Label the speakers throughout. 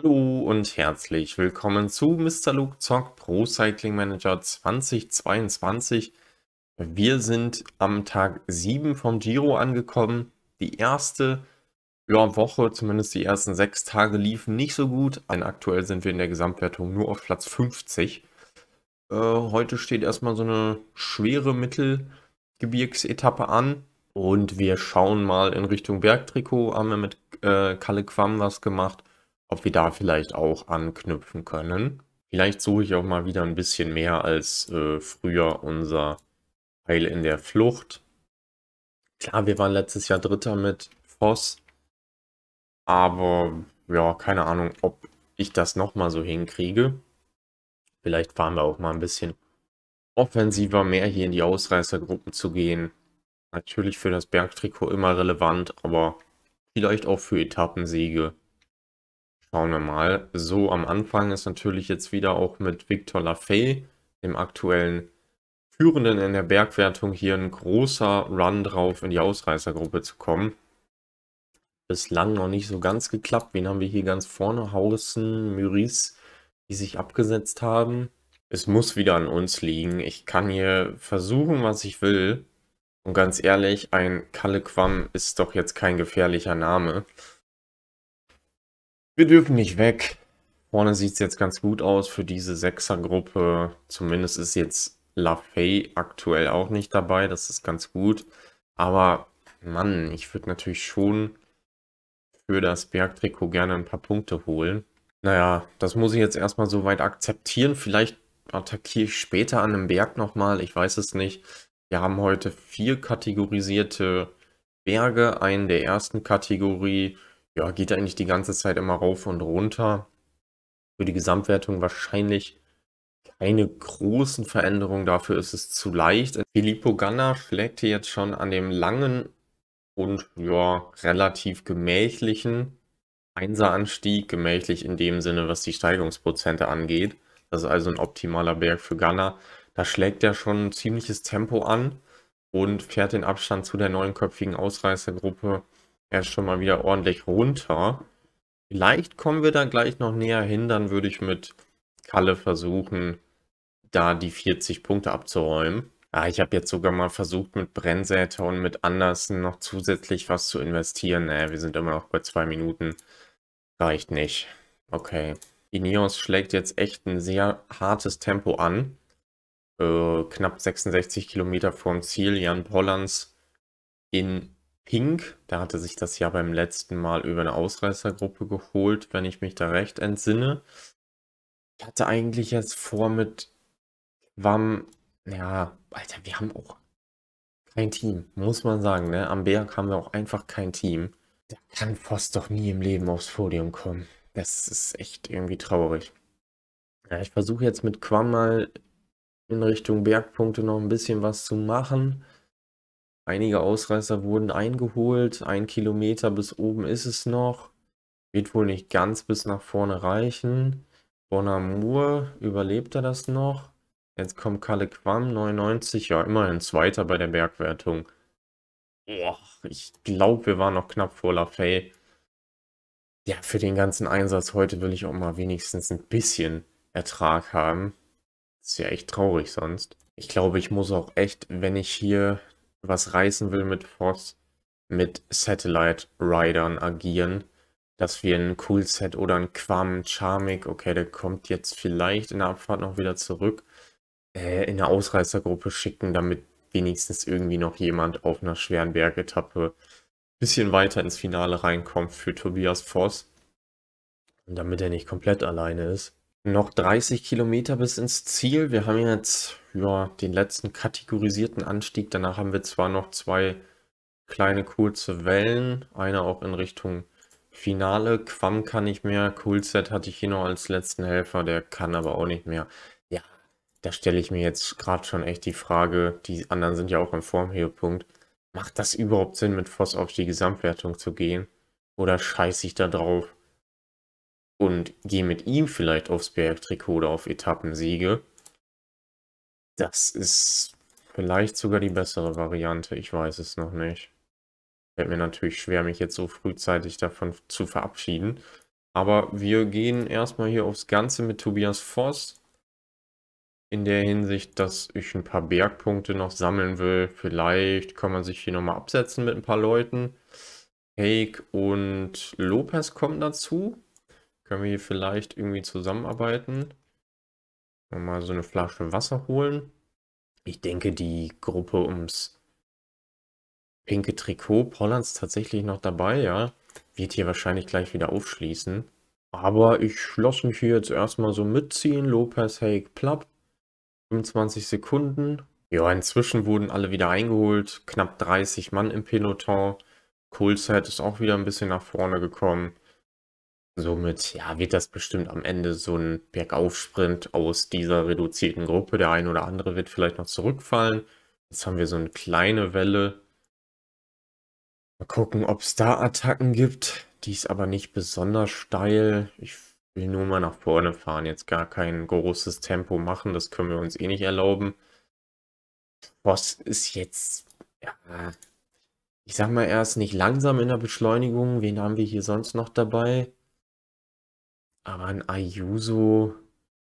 Speaker 1: Hallo und herzlich willkommen zu Mr. Luke Zock Pro Cycling Manager 2022. Wir sind am Tag 7 vom Giro angekommen. Die erste ja, Woche, zumindest die ersten sechs Tage, liefen nicht so gut. Denn aktuell sind wir in der Gesamtwertung nur auf Platz 50. Äh, heute steht erstmal so eine schwere Mittelgebirgsetappe an. Und wir schauen mal in Richtung Bergtrikot. Haben wir mit äh, Kalle Quam was gemacht ob wir da vielleicht auch anknüpfen können. Vielleicht suche ich auch mal wieder ein bisschen mehr als äh, früher unser Heil in der Flucht. Klar, wir waren letztes Jahr Dritter mit Voss. Aber ja, keine Ahnung, ob ich das nochmal so hinkriege. Vielleicht fahren wir auch mal ein bisschen offensiver, mehr hier in die Ausreißergruppen zu gehen. Natürlich für das Bergtrikot immer relevant, aber vielleicht auch für Etappensiege. Schauen wir mal. So, am Anfang ist natürlich jetzt wieder auch mit Victor Lafay, dem aktuellen Führenden in der Bergwertung, hier ein großer Run drauf, in die Ausreißergruppe zu kommen. Bislang noch nicht so ganz geklappt. Wen haben wir hier ganz vorne? Hausen, Müris, die sich abgesetzt haben. Es muss wieder an uns liegen. Ich kann hier versuchen, was ich will. Und ganz ehrlich, ein Kallequam ist doch jetzt kein gefährlicher Name. Wir dürfen nicht weg. Vorne sieht es jetzt ganz gut aus für diese Sechsergruppe. Zumindest ist jetzt LaFay aktuell auch nicht dabei. Das ist ganz gut. Aber Mann, ich würde natürlich schon für das Bergtrikot gerne ein paar Punkte holen. Naja, das muss ich jetzt erstmal soweit akzeptieren. Vielleicht attackiere ich später an einem Berg nochmal. Ich weiß es nicht. Wir haben heute vier kategorisierte Berge. Einen der ersten Kategorie ja, geht eigentlich die ganze Zeit immer rauf und runter. Für die Gesamtwertung wahrscheinlich keine großen Veränderungen, dafür ist es zu leicht. Filippo Ganna schlägt hier jetzt schon an dem langen und ja, relativ gemächlichen Einseranstieg, gemächlich in dem Sinne, was die Steigungsprozente angeht. Das ist also ein optimaler Berg für Ganna. Da schlägt er schon ein ziemliches Tempo an und fährt den Abstand zu der neunköpfigen Ausreißergruppe ja schon mal wieder ordentlich runter. Vielleicht kommen wir da gleich noch näher hin, dann würde ich mit Kalle versuchen, da die 40 Punkte abzuräumen. Ah, ich habe jetzt sogar mal versucht, mit Brennsäter und mit Andersen noch zusätzlich was zu investieren. Naja, wir sind immer noch bei zwei Minuten. Reicht nicht. Okay. Ineos schlägt jetzt echt ein sehr hartes Tempo an. Äh, knapp 66 Kilometer vorm Ziel. Jan Pollans in Pink, der hatte sich das ja beim letzten Mal über eine Ausreißergruppe geholt, wenn ich mich da recht entsinne. Ich hatte eigentlich jetzt vor mit Quam, ja, Alter, wir haben auch kein Team, muss man sagen, ne? Am Berg haben wir auch einfach kein Team. Da kann Voss doch nie im Leben aufs Podium kommen. Das ist echt irgendwie traurig. Ja, ich versuche jetzt mit Quam mal in Richtung Bergpunkte noch ein bisschen was zu machen. Einige Ausreißer wurden eingeholt. Ein Kilometer bis oben ist es noch. Wird wohl nicht ganz bis nach vorne reichen. Bonamur, überlebt er das noch? Jetzt kommt Kalle Quam, 99. Ja, immerhin Zweiter bei der Bergwertung. Boah, ich glaube, wir waren noch knapp vor Lafay. Ja, für den ganzen Einsatz heute will ich auch mal wenigstens ein bisschen Ertrag haben. Ist ja echt traurig sonst. Ich glaube, ich muss auch echt, wenn ich hier was reißen will mit Voss, mit satellite Ridern agieren. Dass wir einen Coolset oder ein Quam Charmic, okay, der kommt jetzt vielleicht in der Abfahrt noch wieder zurück, äh, in eine Ausreißergruppe schicken, damit wenigstens irgendwie noch jemand auf einer schweren Bergetappe ein bisschen weiter ins Finale reinkommt für Tobias Voss. Und damit er nicht komplett alleine ist. Noch 30 Kilometer bis ins Ziel. Wir haben jetzt ja, den letzten kategorisierten Anstieg. Danach haben wir zwar noch zwei kleine kurze Wellen. Eine auch in Richtung Finale. Quam kann nicht mehr. Coolset hatte ich hier noch als letzten Helfer. Der kann aber auch nicht mehr. Ja, da stelle ich mir jetzt gerade schon echt die Frage. Die anderen sind ja auch im Formhöhepunkt. Macht das überhaupt Sinn, mit Voss auf die Gesamtwertung zu gehen? Oder scheiße ich da drauf? und gehe mit ihm vielleicht aufs Bergtrikot oder auf Etappensiege, das ist vielleicht sogar die bessere Variante. Ich weiß es noch nicht. Fällt mir natürlich schwer, mich jetzt so frühzeitig davon zu verabschieden. Aber wir gehen erstmal hier aufs Ganze mit Tobias Voss. In der Hinsicht, dass ich ein paar Bergpunkte noch sammeln will. Vielleicht kann man sich hier nochmal absetzen mit ein paar Leuten. Hake und Lopez kommen dazu. Können wir hier vielleicht irgendwie zusammenarbeiten? Mal so eine Flasche Wasser holen. Ich denke, die Gruppe ums pinke Trikot Pollands tatsächlich noch dabei, ja. Wird hier wahrscheinlich gleich wieder aufschließen. Aber ich schloss mich hier jetzt erstmal so mitziehen. Lopez, Hake, Plapp. 25 Sekunden. Ja, inzwischen wurden alle wieder eingeholt. Knapp 30 Mann im Peloton. Kohlzeit ist auch wieder ein bisschen nach vorne gekommen. Somit ja, wird das bestimmt am Ende so ein Bergaufsprint aus dieser reduzierten Gruppe. Der eine oder andere wird vielleicht noch zurückfallen. Jetzt haben wir so eine kleine Welle. Mal gucken, ob es da Attacken gibt. Die ist aber nicht besonders steil. Ich will nur mal nach vorne fahren. Jetzt gar kein großes Tempo machen. Das können wir uns eh nicht erlauben. Boss ist jetzt... Ja, ich sag mal, erst nicht langsam in der Beschleunigung. Wen haben wir hier sonst noch dabei? Aber ein Ayuso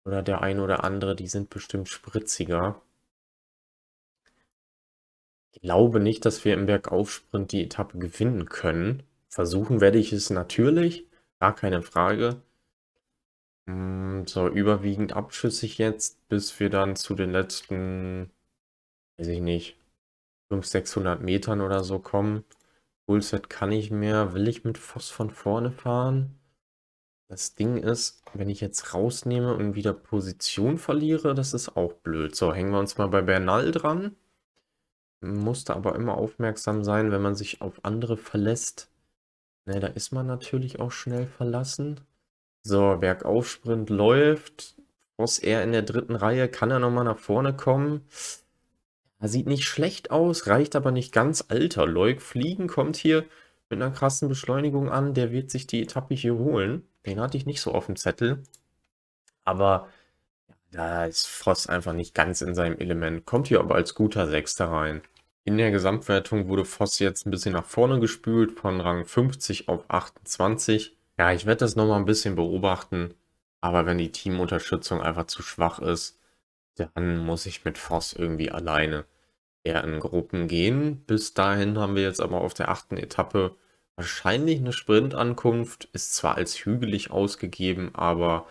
Speaker 1: oder der ein oder andere, die sind bestimmt spritziger. Ich glaube nicht, dass wir im Bergaufsprint die Etappe gewinnen können. Versuchen werde ich es natürlich, gar keine Frage. Mm, so, überwiegend abschüssig jetzt, bis wir dann zu den letzten, weiß ich nicht, 500, 600 Metern oder so kommen. Bullset kann ich mehr. Will ich mit Voss von vorne fahren? Das Ding ist, wenn ich jetzt rausnehme und wieder Position verliere, das ist auch blöd. So, hängen wir uns mal bei Bernal dran. Musste aber immer aufmerksam sein, wenn man sich auf andere verlässt. Ne, da ist man natürlich auch schnell verlassen. So, Bergaufsprint läuft. Ross er in der dritten Reihe, kann er nochmal nach vorne kommen. Er sieht nicht schlecht aus, reicht aber nicht ganz alter. Leuk Fliegen kommt hier mit einer krassen Beschleunigung an. Der wird sich die Etappe hier holen. Den hatte ich nicht so auf dem Zettel. Aber da ist Voss einfach nicht ganz in seinem Element. Kommt hier aber als guter Sechster rein. In der Gesamtwertung wurde Voss jetzt ein bisschen nach vorne gespült, von Rang 50 auf 28. Ja, ich werde das nochmal ein bisschen beobachten. Aber wenn die Teamunterstützung einfach zu schwach ist, dann muss ich mit Voss irgendwie alleine eher in Gruppen gehen. Bis dahin haben wir jetzt aber auf der achten Etappe wahrscheinlich eine Sprintankunft. Ist zwar als hügelig ausgegeben, aber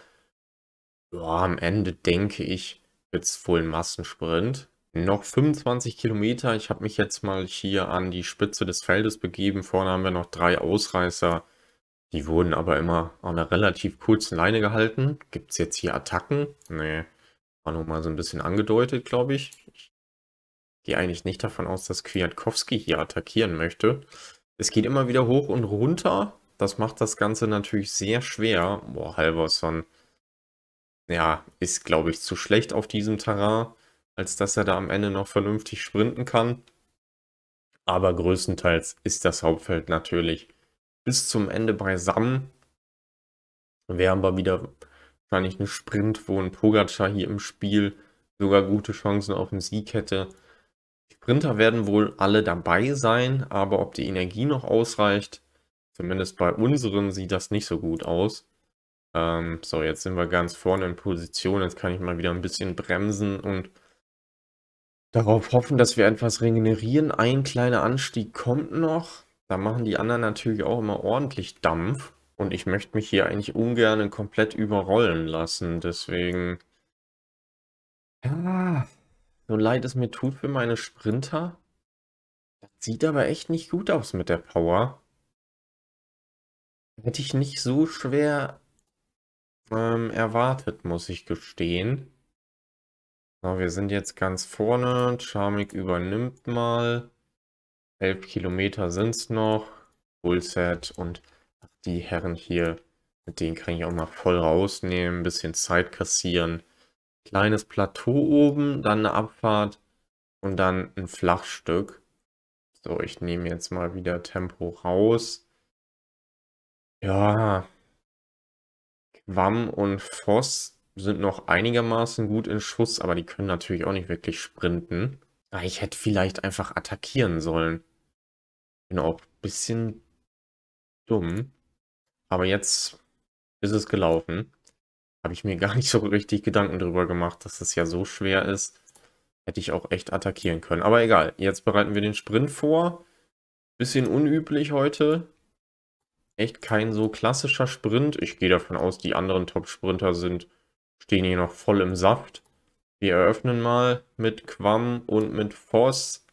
Speaker 1: boah, am Ende denke ich, wird es wohl ein Massensprint. Noch 25 Kilometer. Ich habe mich jetzt mal hier an die Spitze des Feldes begeben. Vorne haben wir noch drei Ausreißer. Die wurden aber immer an einer relativ kurzen Leine gehalten. Gibt es jetzt hier Attacken? Nee, war nur mal so ein bisschen angedeutet, glaube ich. Ich gehe eigentlich nicht davon aus, dass Kwiatkowski hier attackieren möchte. Es geht immer wieder hoch und runter. Das macht das Ganze natürlich sehr schwer. Boah, Halverson, ja, ist, glaube ich, zu schlecht auf diesem Terrain, als dass er da am Ende noch vernünftig sprinten kann. Aber größtenteils ist das Hauptfeld natürlich bis zum Ende beisammen. Wir haben aber wieder wahrscheinlich einen Sprint, wo ein Pogacar hier im Spiel sogar gute Chancen auf den Sieg hätte. Sprinter werden wohl alle dabei sein, aber ob die Energie noch ausreicht, zumindest bei unseren sieht das nicht so gut aus. Ähm, so, jetzt sind wir ganz vorne in Position, jetzt kann ich mal wieder ein bisschen bremsen und darauf hoffen, dass wir etwas regenerieren. Ein kleiner Anstieg kommt noch, da machen die anderen natürlich auch immer ordentlich Dampf und ich möchte mich hier eigentlich ungern komplett überrollen lassen, deswegen... Ah. So leid es mir tut für meine Sprinter. Das sieht aber echt nicht gut aus mit der Power. Hätte ich nicht so schwer ähm, erwartet, muss ich gestehen. So, wir sind jetzt ganz vorne. Charmik übernimmt mal. Elf Kilometer sind es noch. Bullset und die Herren hier, mit denen kann ich auch mal voll rausnehmen. Bisschen Zeit kassieren kleines Plateau oben, dann eine Abfahrt und dann ein Flachstück. So, ich nehme jetzt mal wieder Tempo raus. Ja, Quam und Voss sind noch einigermaßen gut in Schuss, aber die können natürlich auch nicht wirklich sprinten. Ah, ich hätte vielleicht einfach attackieren sollen. Bin auch ein bisschen dumm. Aber jetzt ist es gelaufen. Habe ich mir gar nicht so richtig Gedanken darüber gemacht, dass das ja so schwer ist. Hätte ich auch echt attackieren können. Aber egal, jetzt bereiten wir den Sprint vor. Bisschen unüblich heute. Echt kein so klassischer Sprint. Ich gehe davon aus, die anderen Top-Sprinter sind, stehen hier noch voll im Saft. Wir eröffnen mal mit Quam und mit Voss.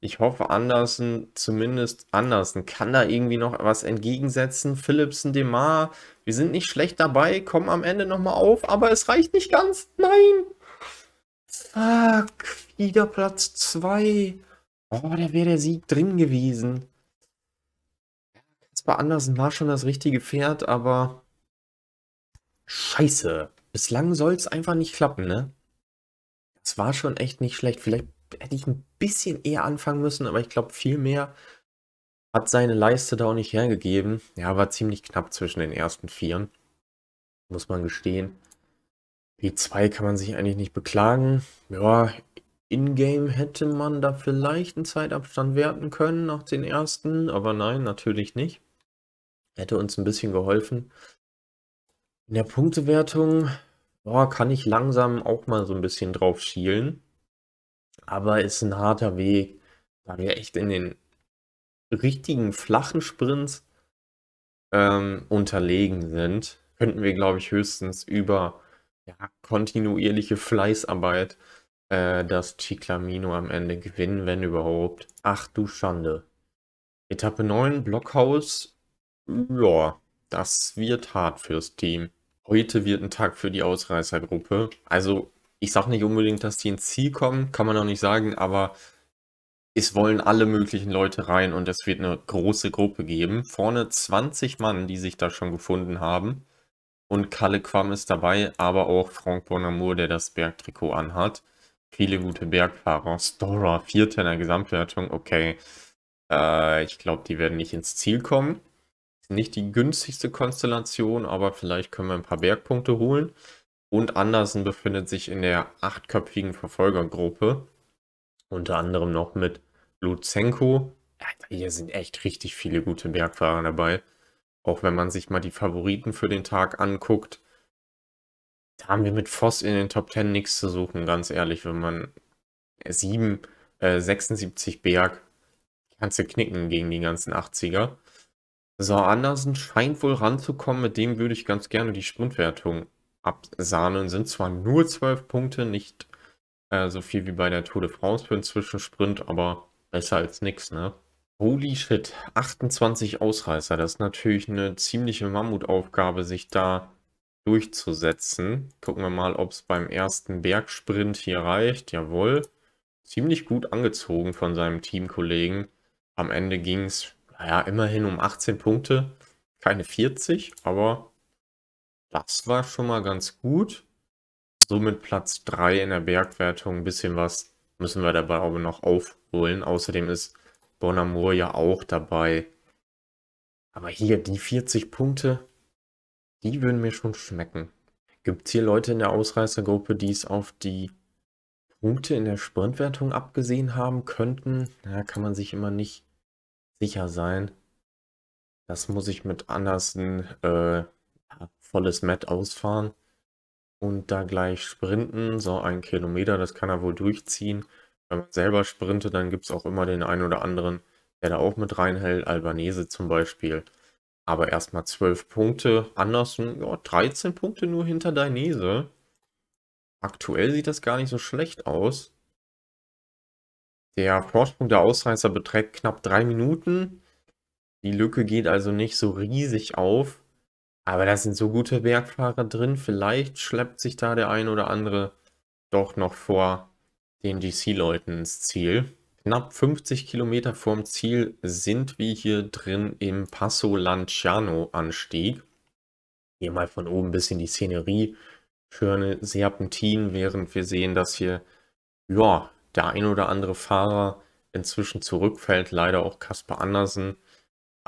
Speaker 1: Ich hoffe, Andersen, zumindest Andersen, kann da irgendwie noch was entgegensetzen. Philipsen, Demar, wir sind nicht schlecht dabei, kommen am Ende nochmal auf, aber es reicht nicht ganz. Nein! Zack, wieder Platz 2. Oh, da wäre der Sieg drin gewesen. Kasper Andersen war schon das richtige Pferd, aber scheiße. Bislang soll es einfach nicht klappen, ne? Das war schon echt nicht schlecht. Vielleicht hätte ich ein bisschen eher anfangen müssen, aber ich glaube, viel mehr hat seine Leiste da auch nicht hergegeben. Ja, war ziemlich knapp zwischen den ersten Vieren, muss man gestehen. P2 kann man sich eigentlich nicht beklagen. Ja, in-game hätte man da vielleicht einen Zeitabstand werten können nach den ersten, aber nein, natürlich nicht. Hätte uns ein bisschen geholfen. In der Punktewertung boah, kann ich langsam auch mal so ein bisschen drauf schielen aber ist ein harter Weg, da wir echt in den richtigen flachen Sprints ähm, unterlegen sind, könnten wir, glaube ich, höchstens über ja, kontinuierliche Fleißarbeit äh, das Chiclamino am Ende gewinnen, wenn überhaupt. Ach du Schande. Etappe 9, Blockhaus. Ja, das wird hart fürs Team. Heute wird ein Tag für die Ausreißergruppe. Also ich sage nicht unbedingt, dass die ins Ziel kommen, kann man auch nicht sagen, aber es wollen alle möglichen Leute rein und es wird eine große Gruppe geben. Vorne 20 Mann, die sich da schon gefunden haben. Und Kalle Quam ist dabei, aber auch Frank Bonamour, der das Bergtrikot anhat. Viele gute Bergfahrer. Stora, Vierter in der Gesamtwertung. Okay, äh, ich glaube, die werden nicht ins Ziel kommen. Nicht die günstigste Konstellation, aber vielleicht können wir ein paar Bergpunkte holen und Andersen befindet sich in der achtköpfigen Verfolgergruppe. Unter anderem noch mit Luzenko. Hier sind echt richtig viele gute Bergfahrer dabei. Auch wenn man sich mal die Favoriten für den Tag anguckt. Da haben wir mit Voss in den Top 10 nichts zu suchen, ganz ehrlich. Wenn man 7, äh, 76 Berg, kannst du knicken gegen die ganzen 80er. So, Andersen scheint wohl ranzukommen. Mit dem würde ich ganz gerne die Sprintwertung absahnen. Sind zwar nur 12 Punkte, nicht äh, so viel wie bei der Tour de France für den Zwischensprint, aber besser als nichts, ne? Holy shit, 28 Ausreißer. Das ist natürlich eine ziemliche Mammutaufgabe, sich da durchzusetzen. Gucken wir mal, ob es beim ersten Bergsprint hier reicht. Jawohl. Ziemlich gut angezogen von seinem Teamkollegen. Am Ende ging es, naja, immerhin um 18 Punkte. Keine 40, aber das war schon mal ganz gut. Somit Platz 3 in der Bergwertung. Ein bisschen was müssen wir dabei aber noch aufholen. Außerdem ist Bonamour ja auch dabei. Aber hier die 40 Punkte, die würden mir schon schmecken. Gibt es hier Leute in der Ausreißergruppe, die es auf die Punkte in der Sprintwertung abgesehen haben könnten? Da kann man sich immer nicht sicher sein. Das muss ich mit Andersen äh, volles Met ausfahren und da gleich sprinten. So ein Kilometer, das kann er wohl durchziehen. Wenn man selber sprintet, dann gibt es auch immer den einen oder anderen, der da auch mit reinhält. Albanese zum Beispiel. Aber erstmal 12 Punkte. Andersen, ja, 13 Punkte nur hinter Dainese. Aktuell sieht das gar nicht so schlecht aus. Der Vorsprung der Ausreißer beträgt knapp 3 Minuten. Die Lücke geht also nicht so riesig auf. Aber da sind so gute Bergfahrer drin, vielleicht schleppt sich da der ein oder andere doch noch vor den GC-Leuten ins Ziel. Knapp 50 Kilometer vorm Ziel sind wir hier drin im Passo Lanciano-Anstieg. Hier mal von oben ein bisschen die Szenerie. Schöne Serpentin, während wir sehen, dass hier ja, der ein oder andere Fahrer inzwischen zurückfällt. Leider auch Kasper Andersen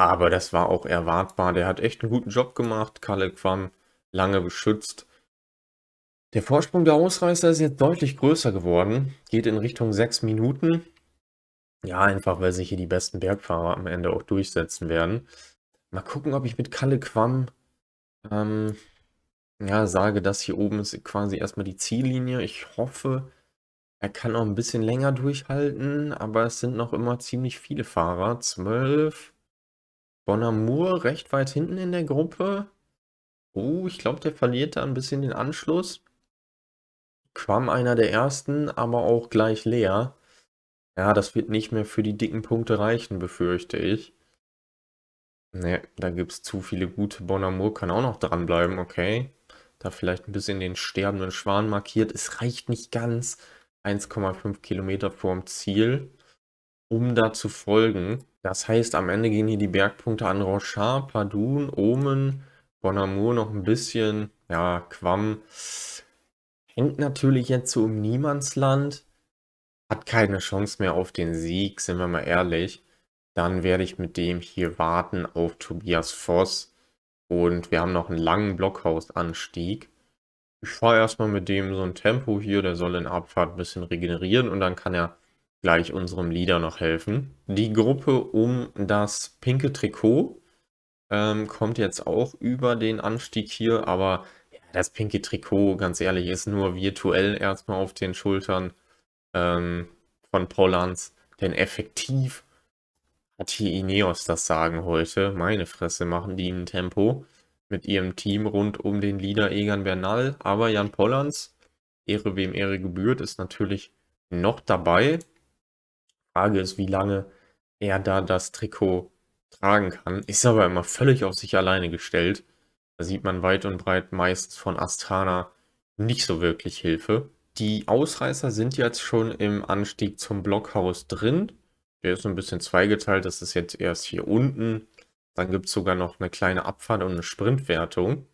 Speaker 1: aber das war auch erwartbar. Der hat echt einen guten Job gemacht. Kalle Crum lange beschützt. Der Vorsprung der Ausreißer ist jetzt deutlich größer geworden. Geht in Richtung 6 Minuten. Ja, einfach weil sich hier die besten Bergfahrer am Ende auch durchsetzen werden. Mal gucken, ob ich mit Kalle Quam ähm, ja, sage, dass hier oben ist quasi erstmal die Ziellinie. Ich hoffe, er kann auch ein bisschen länger durchhalten, aber es sind noch immer ziemlich viele Fahrer. 12, Bonamur recht weit hinten in der Gruppe. Oh, ich glaube, der verliert da ein bisschen den Anschluss. Quam einer der ersten, aber auch gleich leer. Ja, das wird nicht mehr für die dicken Punkte reichen, befürchte ich. Ne, da gibt es zu viele gute. Bonamur kann auch noch dranbleiben, okay. Da vielleicht ein bisschen den sterbenden Schwan markiert. Es reicht nicht ganz. 1,5 Kilometer vorm Ziel, um da zu folgen. Das heißt, am Ende gehen hier die Bergpunkte an Rochard, Padun, Omen, Bonamour noch ein bisschen. Ja, Quam hängt natürlich jetzt so im Niemandsland. Hat keine Chance mehr auf den Sieg, sind wir mal ehrlich. Dann werde ich mit dem hier warten auf Tobias Voss. Und wir haben noch einen langen Blockhausanstieg. Ich fahre erstmal mit dem so ein Tempo hier, der soll in Abfahrt ein bisschen regenerieren und dann kann er gleich unserem Leader noch helfen. Die Gruppe um das pinke Trikot ähm, kommt jetzt auch über den Anstieg hier, aber ja, das pinke Trikot, ganz ehrlich, ist nur virtuell erstmal auf den Schultern ähm, von Pollans, denn effektiv hat hier Ineos das Sagen heute. Meine Fresse machen die ein Tempo mit ihrem Team rund um den Leader Egan Bernal, aber Jan Pollans, Ehre wem Ehre gebührt, ist natürlich noch dabei. Frage ist, wie lange er da das Trikot tragen kann. Ist aber immer völlig auf sich alleine gestellt. Da sieht man weit und breit meist von Astana nicht so wirklich Hilfe. Die Ausreißer sind jetzt schon im Anstieg zum Blockhaus drin. Der ist so ein bisschen zweigeteilt. Das ist jetzt erst hier unten. Dann gibt es sogar noch eine kleine Abfahrt und eine Sprintwertung,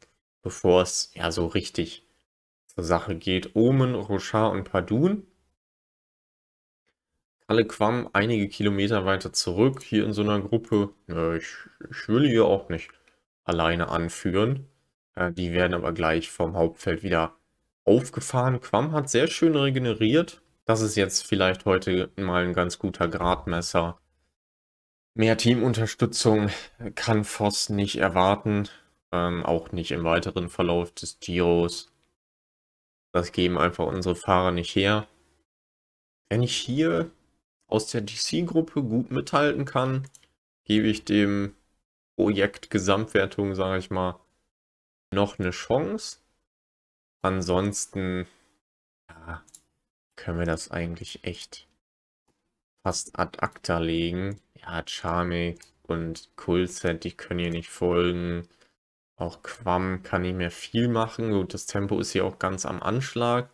Speaker 1: bevor es ja so richtig zur Sache geht. Omen, Rochard und Padun alle Quam einige Kilometer weiter zurück, hier in so einer Gruppe. ich, ich will hier auch nicht alleine anführen. Äh, die werden aber gleich vom Hauptfeld wieder aufgefahren. Quam hat sehr schön regeneriert. Das ist jetzt vielleicht heute mal ein ganz guter Gradmesser. Mehr Teamunterstützung kann Voss nicht erwarten. Ähm, auch nicht im weiteren Verlauf des Giros. Das geben einfach unsere Fahrer nicht her. Wenn ich hier aus der DC-Gruppe gut mithalten kann, gebe ich dem Projekt Gesamtwertung, sage ich mal, noch eine Chance. Ansonsten ja, können wir das eigentlich echt fast ad acta legen. Ja, Charmic und Kulset, die können hier nicht folgen. Auch Quam kann nicht mehr viel machen. Gut, das Tempo ist hier auch ganz am Anschlag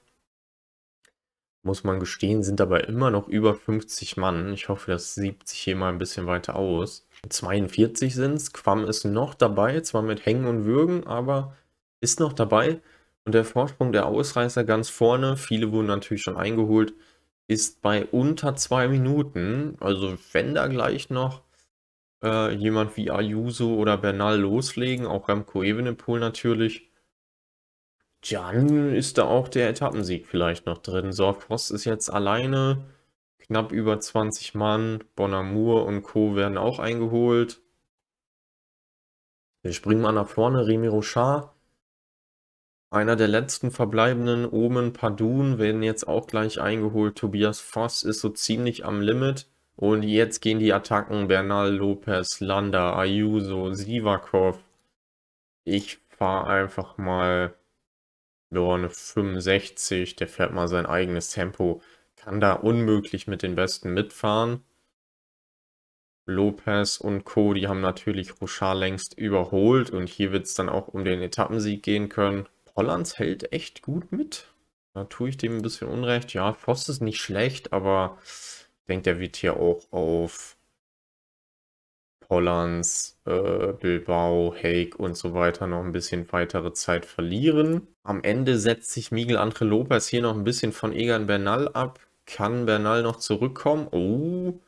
Speaker 1: muss man gestehen, sind dabei immer noch über 50 Mann. Ich hoffe, das siebt sich hier mal ein bisschen weiter aus. 42 sind es, Quam ist noch dabei, zwar mit Hängen und Würgen, aber ist noch dabei. Und der Vorsprung der Ausreißer ganz vorne, viele wurden natürlich schon eingeholt, ist bei unter zwei Minuten. Also wenn da gleich noch äh, jemand wie Ayuso oder Bernal loslegen, auch Remco Evenepoel natürlich, dann ist da auch der Etappensieg vielleicht noch drin. So, Frost ist jetzt alleine, knapp über 20 Mann. Bonamour und Co. werden auch eingeholt. Wir springen mal nach vorne. Remy Rochard, einer der letzten verbleibenden. Omen Padun werden jetzt auch gleich eingeholt. Tobias Voss ist so ziemlich am Limit. Und jetzt gehen die Attacken Bernal, Lopez, Landa, Ayuso, Sivakov. Ich fahre einfach mal nur eine 65, der fährt mal sein eigenes Tempo, kann da unmöglich mit den Besten mitfahren. Lopez und Co., die haben natürlich Rochard längst überholt und hier wird es dann auch um den Etappensieg gehen können. Hollands hält echt gut mit. Da tue ich dem ein bisschen Unrecht. Ja, Voss ist nicht schlecht, aber ich denke, der wird hier auch auf Hollands, äh, Bilbao, Hague und so weiter noch ein bisschen weitere Zeit verlieren. Am Ende setzt sich Miguel Andre Lopez hier noch ein bisschen von Egan Bernal ab. Kann Bernal noch zurückkommen? Oh,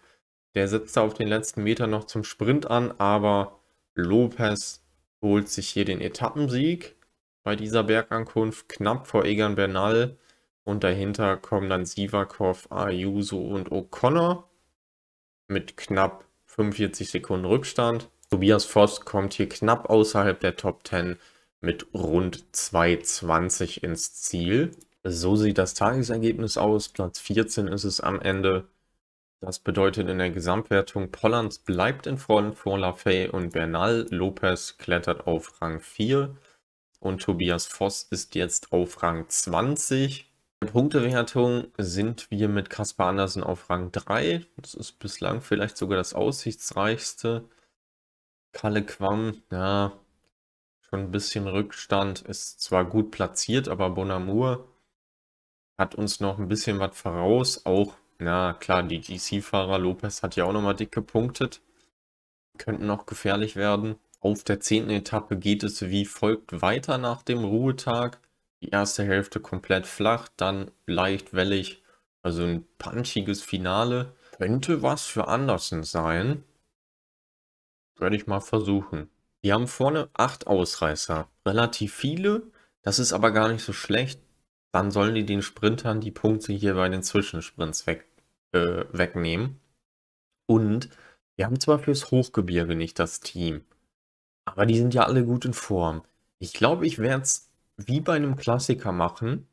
Speaker 1: der setzt da auf den letzten Meter noch zum Sprint an, aber Lopez holt sich hier den Etappensieg bei dieser Bergankunft, knapp vor Egan Bernal. Und dahinter kommen dann Sivakov, Ayuso und O'Connor mit knapp 45 Sekunden Rückstand. Tobias Voss kommt hier knapp außerhalb der Top 10 mit rund 2,20 ins Ziel. So sieht das Tagesergebnis aus. Platz 14 ist es am Ende. Das bedeutet in der Gesamtwertung, Pollands bleibt in Front vor Lafay und Bernal. Lopez klettert auf Rang 4 und Tobias Voss ist jetzt auf Rang 20. Punktewertung sind wir mit Kaspar Andersen auf Rang 3. Das ist bislang vielleicht sogar das aussichtsreichste. Kalle Quam, ja, schon ein bisschen Rückstand, ist zwar gut platziert, aber Bonamur hat uns noch ein bisschen was voraus. Auch, na klar, die GC-Fahrer, Lopez hat ja auch nochmal dick gepunktet. Könnten noch gefährlich werden. Auf der zehnten Etappe geht es wie folgt weiter nach dem Ruhetag die erste Hälfte komplett flach, dann leicht wellig. Also ein punchiges Finale könnte was für Andersen sein. Werde ich mal versuchen. Die haben vorne acht Ausreißer. Relativ viele. Das ist aber gar nicht so schlecht. Dann sollen die den Sprintern die Punkte hier bei den Zwischensprints weg, äh, wegnehmen. Und wir haben zwar fürs Hochgebirge nicht das Team, aber die sind ja alle gut in Form. Ich glaube, ich werde es wie bei einem Klassiker machen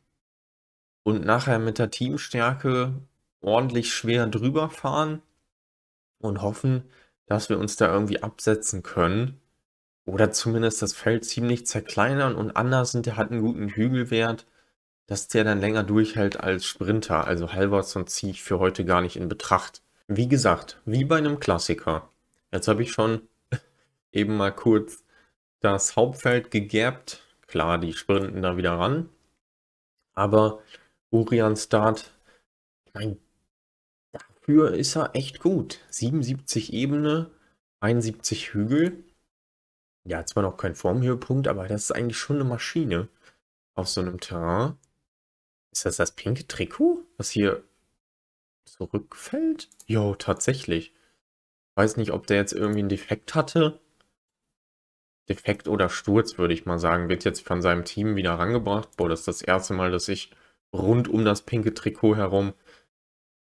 Speaker 1: und nachher mit der Teamstärke ordentlich schwer drüber fahren und hoffen, dass wir uns da irgendwie absetzen können. Oder zumindest das Feld ziemlich zerkleinern und Andersen, der hat einen guten Hügelwert, dass der dann länger durchhält als Sprinter. Also Halverson ziehe ich für heute gar nicht in Betracht. Wie gesagt, wie bei einem Klassiker. Jetzt habe ich schon eben mal kurz das Hauptfeld gegerbt, Klar, die sprinten da wieder ran. Aber Urian Start, ich meine, dafür ist er echt gut. 77 Ebene, 71 Hügel. Ja, zwar noch kein Formhöhepunkt, aber das ist eigentlich schon eine Maschine auf so einem Terrain. Ist das das pinke Trikot, was hier zurückfällt? Jo, tatsächlich. Weiß nicht, ob der jetzt irgendwie einen Defekt hatte. Defekt oder Sturz, würde ich mal sagen, wird jetzt von seinem Team wieder rangebracht. Boah, das ist das erste Mal, dass ich rund um das pinke Trikot herum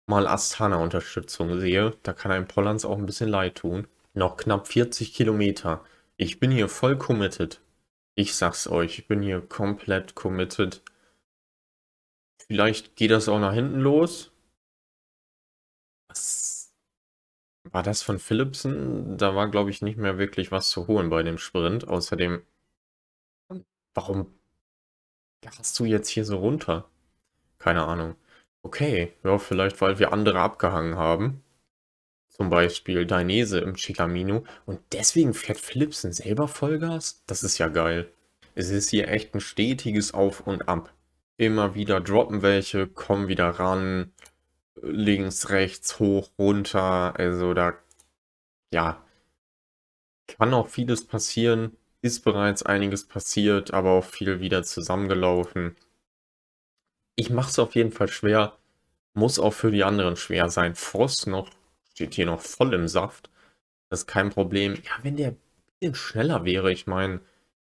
Speaker 1: mal Astana-Unterstützung sehe. Da kann einem Pollands auch ein bisschen leid tun. Noch knapp 40 Kilometer. Ich bin hier voll committed. Ich sag's euch, ich bin hier komplett committed. Vielleicht geht das auch nach hinten los. Was war das von Philipsen? Da war, glaube ich, nicht mehr wirklich was zu holen bei dem Sprint. Außerdem, ähm, warum gasst du jetzt hier so runter? Keine Ahnung. Okay, ja, vielleicht weil wir andere abgehangen haben. Zum Beispiel Dainese im Chicamino. Und deswegen fährt Philipsen selber Vollgas? Das ist ja geil. Es ist hier echt ein stetiges Auf und Ab. Immer wieder droppen welche, kommen wieder ran links, rechts, hoch, runter. Also da, ja, kann auch vieles passieren. Ist bereits einiges passiert, aber auch viel wieder zusammengelaufen. Ich mache es auf jeden Fall schwer. Muss auch für die anderen schwer sein. Frost noch, steht hier noch voll im Saft. Das ist kein Problem. Ja, wenn der ein bisschen schneller wäre, ich meine,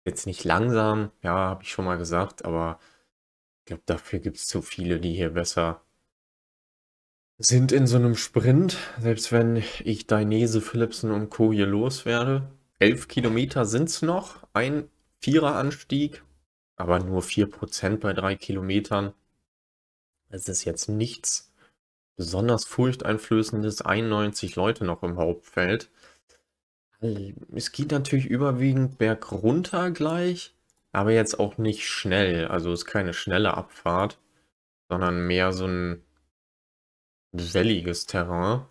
Speaker 1: jetzt nicht langsam, ja, habe ich schon mal gesagt, aber ich glaube, dafür gibt es zu viele, die hier besser sind in so einem Sprint, selbst wenn ich Dainese, Philipsen und Co. hier loswerde. Elf Kilometer sind es noch, ein Viereranstieg, aber nur 4% bei drei Kilometern. Es ist jetzt nichts besonders furchteinflößendes, 91 Leute noch im Hauptfeld. Es geht natürlich überwiegend bergunter gleich, aber jetzt auch nicht schnell. Also ist keine schnelle Abfahrt, sondern mehr so ein welliges Terrain.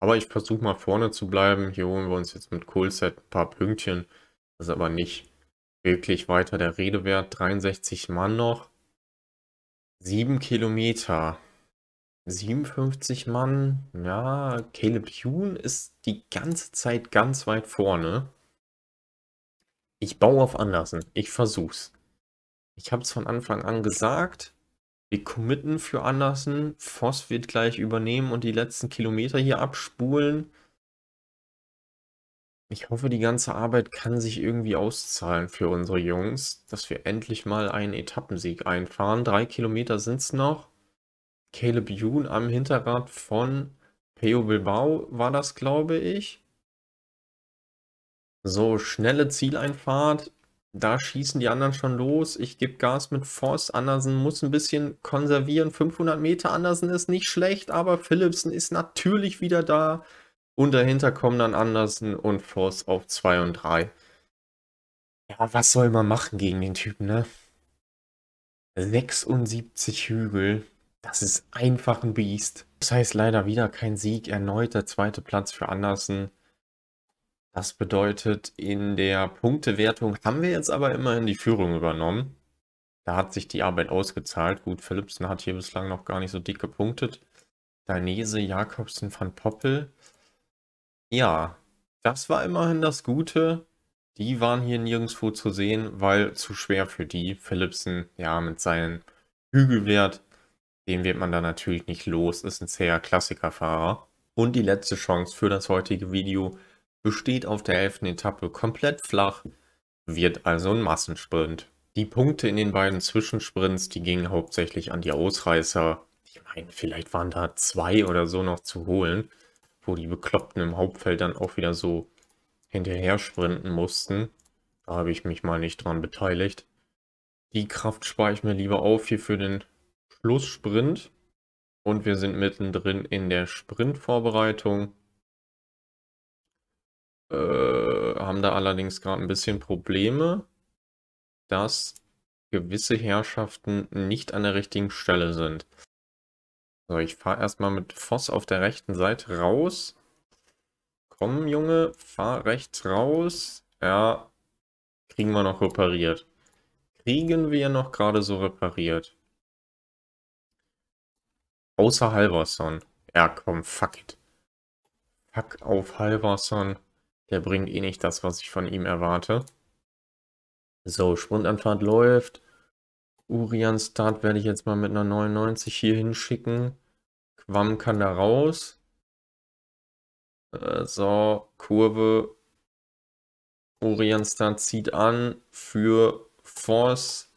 Speaker 1: Aber ich versuche mal vorne zu bleiben. Hier holen wir uns jetzt mit Kohlset ein paar Pünktchen. Das ist aber nicht wirklich weiter der Rede wert. 63 Mann noch. 7 Kilometer. 57 Mann. Ja, Caleb Hune ist die ganze Zeit ganz weit vorne. Ich baue auf Anlassen. Ich versuch's. Ich habe es von Anfang an gesagt wir committen für Andersen. Voss wird gleich übernehmen und die letzten Kilometer hier abspulen. Ich hoffe, die ganze Arbeit kann sich irgendwie auszahlen für unsere Jungs, dass wir endlich mal einen Etappensieg einfahren. Drei Kilometer sind es noch. Caleb Youn am Hinterrad von Peo Bilbao war das, glaube ich. So, schnelle Zieleinfahrt. Da schießen die anderen schon los. Ich gebe Gas mit Forst. Andersen muss ein bisschen konservieren. 500 Meter. Andersen ist nicht schlecht, aber Philipsen ist natürlich wieder da. Und dahinter kommen dann Andersen und Forst auf 2 und 3. Ja, was soll man machen gegen den Typen, ne? 76 Hügel. Das ist einfach ein Biest. Das heißt leider wieder kein Sieg. Erneut der zweite Platz für Andersen. Das bedeutet, in der Punktewertung haben wir jetzt aber immerhin die Führung übernommen. Da hat sich die Arbeit ausgezahlt. Gut, Philipsen hat hier bislang noch gar nicht so dick gepunktet. Danese, Jakobsen, Van Poppel. Ja, das war immerhin das Gute. Die waren hier nirgendwo zu sehen, weil zu schwer für die. Philipsen, ja, mit seinem Hügelwert, den wird man da natürlich nicht los. Ist ein zäher Klassikerfahrer. Und die letzte Chance für das heutige Video besteht auf der 11. Etappe komplett flach, wird also ein Massensprint. Die Punkte in den beiden Zwischensprints, die gingen hauptsächlich an die Ausreißer. Ich meine, vielleicht waren da zwei oder so noch zu holen, wo die Bekloppten im Hauptfeld dann auch wieder so hinterher sprinten mussten. Da habe ich mich mal nicht dran beteiligt. Die Kraft spare ich mir lieber auf hier für den Schlusssprint. Und wir sind mittendrin in der Sprintvorbereitung. Äh, haben da allerdings gerade ein bisschen Probleme, dass gewisse Herrschaften nicht an der richtigen Stelle sind. So, ich fahre erstmal mit Voss auf der rechten Seite raus. Komm, Junge, fahr rechts raus. Ja, kriegen wir noch repariert. Kriegen wir noch gerade so repariert. Außer Halverson. Ja, komm, fuck it. Fuck auf Halverson. Der bringt eh nicht das, was ich von ihm erwarte. So, Sprintanfahrt läuft. Urians Start werde ich jetzt mal mit einer 99 hier hinschicken. Quam kann da raus. Äh, so, Kurve. Urians Start zieht an für Force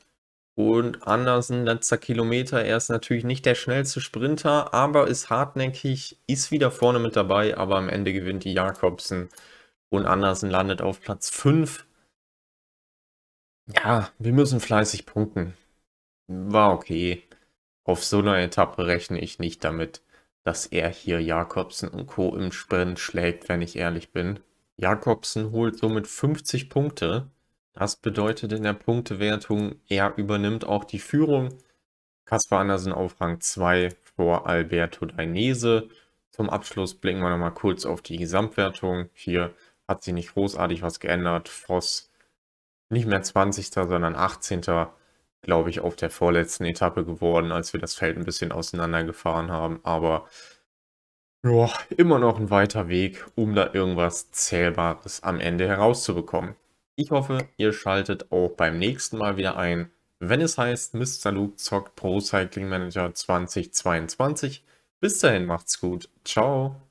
Speaker 1: und Andersen. Letzter Kilometer. Er ist natürlich nicht der schnellste Sprinter, aber ist hartnäckig, ist wieder vorne mit dabei, aber am Ende gewinnt die Jakobsen. Und Andersen landet auf Platz 5. Ja, wir müssen fleißig punkten. War okay. Auf so einer Etappe rechne ich nicht damit, dass er hier Jakobsen und Co. im Sprint schlägt, wenn ich ehrlich bin. Jakobsen holt somit 50 Punkte. Das bedeutet in der Punktewertung, er übernimmt auch die Führung. Kaspar Andersen auf Rang 2 vor Alberto Dainese. Zum Abschluss blicken wir nochmal kurz auf die Gesamtwertung. Hier hat sich nicht großartig was geändert. Voss nicht mehr 20., sondern 18., glaube ich, auf der vorletzten Etappe geworden, als wir das Feld ein bisschen auseinandergefahren haben. Aber ja, immer noch ein weiter Weg, um da irgendwas Zählbares am Ende herauszubekommen. Ich hoffe, ihr schaltet auch beim nächsten Mal wieder ein, wenn es heißt, Mr. Luke zockt Pro Cycling Manager 2022. Bis dahin macht's gut. Ciao.